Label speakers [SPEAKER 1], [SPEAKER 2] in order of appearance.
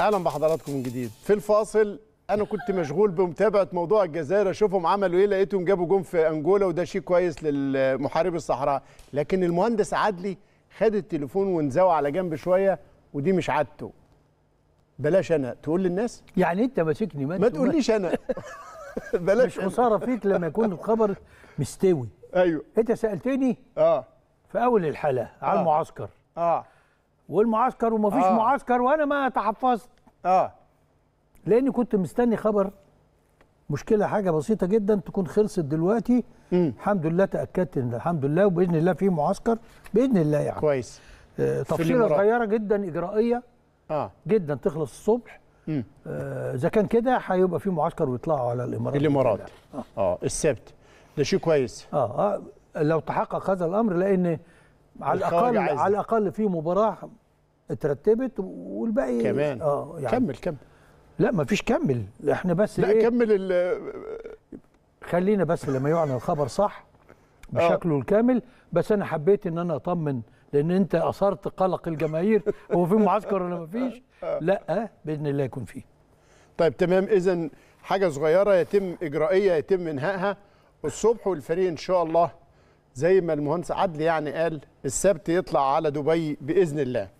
[SPEAKER 1] اهلا بحضراتكم من جديد في الفاصل انا كنت مشغول بمتابعه موضوع الجزائر اشوفهم عملوا ايه لقيتهم جابوا جون في انجولا وده شيء كويس للمحارب الصحراء لكن المهندس عدلي خد التليفون وانزوى على جنب شويه ودي مش عادته بلاش انا تقول للناس يعني انت ماسكني ما, ما تقوليش
[SPEAKER 2] انا بلاش مش خساره فيك لما يكون الخبر مستوي ايوه انت سالتني اه في اول الحلقه آه. على المعسكر اه والمعسكر ومفيش آه. معسكر وانا ما تحفظت اه لاني كنت مستني خبر مشكله حاجه بسيطه جدا تكون خلصت دلوقتي م. الحمد لله تاكدت ان الحمد لله وباذن الله في معسكر باذن الله يعني كويس آه تفصيله صغيره جدا اجرائيه اه جدا تخلص الصبح آه، اذا آه كان كده هيبقى في معسكر ويطلعوا على الامارات الامارات اه, آه. السبت ده شيء كويس آه. اه لو تحقق هذا الامر لان على الاقل على الاقل في مباراه اترتبت والباقي كمان اه يعني كمل كمل لا مفيش كمل احنا بس لا إيه؟ كمل خلينا بس لما يعلن الخبر صح آه. بشكله الكامل بس انا حبيت ان انا اطمن لان انت اثرت قلق الجماهير هو في معسكر ولا مفيش آه. آه. لا باذن الله يكون فيه طيب تمام اذا
[SPEAKER 1] حاجه صغيره يتم اجرائيه يتم انهائها الصبح والفريق ان شاء الله زي ما المهندس عدلي يعني قال السبت يطلع على دبي باذن الله